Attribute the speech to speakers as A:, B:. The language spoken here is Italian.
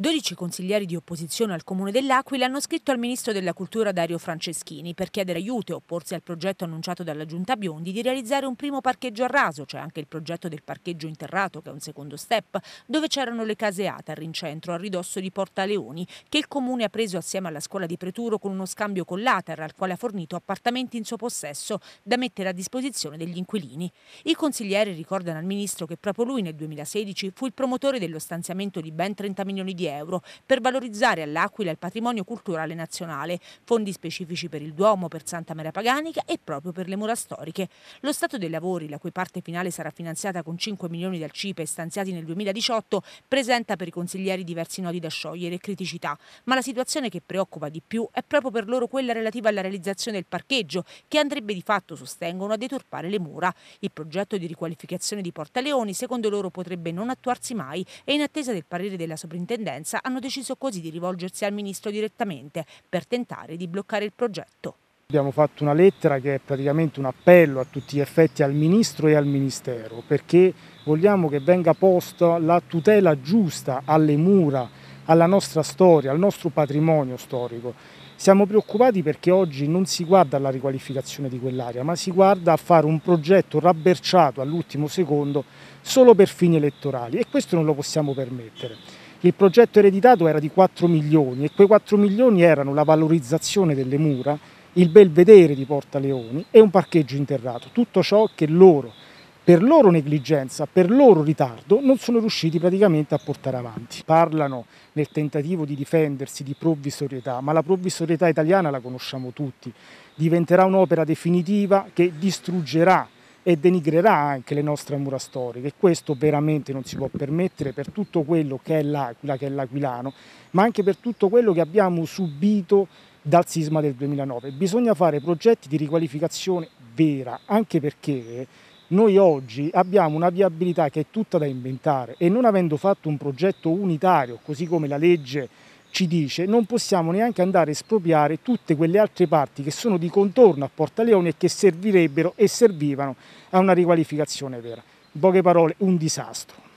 A: 12 consiglieri di opposizione al Comune dell'Aquila hanno scritto al Ministro della Cultura Dario Franceschini per chiedere aiuto e opporsi al progetto annunciato dalla Giunta Biondi di realizzare un primo parcheggio a raso, c'è cioè anche il progetto del parcheggio interrato che è un secondo step, dove c'erano le case ATAR in centro a ridosso di Porta Leoni, che il Comune ha preso assieme alla scuola di Preturo con uno scambio con l'ATAR al quale ha fornito appartamenti in suo possesso da mettere a disposizione degli inquilini. I consiglieri ricordano al Ministro che proprio lui nel 2016 fu il promotore dello stanziamento di ben 30 milioni di euro euro per valorizzare all'Aquila il patrimonio culturale nazionale, fondi specifici per il Duomo, per Santa Maria Paganica e proprio per le mura storiche. Lo stato dei lavori, la cui parte finale sarà finanziata con 5 milioni dal CIPE stanziati nel 2018, presenta per i consiglieri diversi nodi da sciogliere e criticità, ma la situazione che preoccupa di più è proprio per loro quella relativa alla realizzazione del parcheggio, che andrebbe di fatto, sostengono, a deturpare le mura. Il progetto di riqualificazione di Porta Leoni, secondo loro, potrebbe non attuarsi mai e in attesa del parere della soprintendenza Presidenza hanno deciso così di rivolgersi al Ministro direttamente per tentare di bloccare il progetto.
B: Abbiamo fatto una lettera che è praticamente un appello a tutti gli effetti al Ministro e al Ministero perché vogliamo che venga posta la tutela giusta alle mura, alla nostra storia, al nostro patrimonio storico. Siamo preoccupati perché oggi non si guarda alla riqualificazione di quell'area, ma si guarda a fare un progetto rabberciato all'ultimo secondo solo per fini elettorali e questo non lo possiamo permettere. Il progetto ereditato era di 4 milioni e quei 4 milioni erano la valorizzazione delle mura, il belvedere di Porta Leoni e un parcheggio interrato, tutto ciò che loro, per loro negligenza, per loro ritardo, non sono riusciti praticamente a portare avanti. Parlano nel tentativo di difendersi di provvisorietà, ma la provvisorietà italiana la conosciamo tutti, diventerà un'opera definitiva che distruggerà e denigrerà anche le nostre mura storiche. E questo veramente non si può permettere per tutto quello che è l'Aquila, che è l'Aquilano, ma anche per tutto quello che abbiamo subito dal sisma del 2009. Bisogna fare progetti di riqualificazione vera, anche perché noi oggi abbiamo una viabilità che è tutta da inventare e non avendo fatto un progetto unitario, così come la legge ci dice, non possiamo neanche andare a espropriare tutte quelle altre parti che sono di contorno a Portaleoni e che servirebbero e servivano a una riqualificazione vera. In poche parole, un disastro.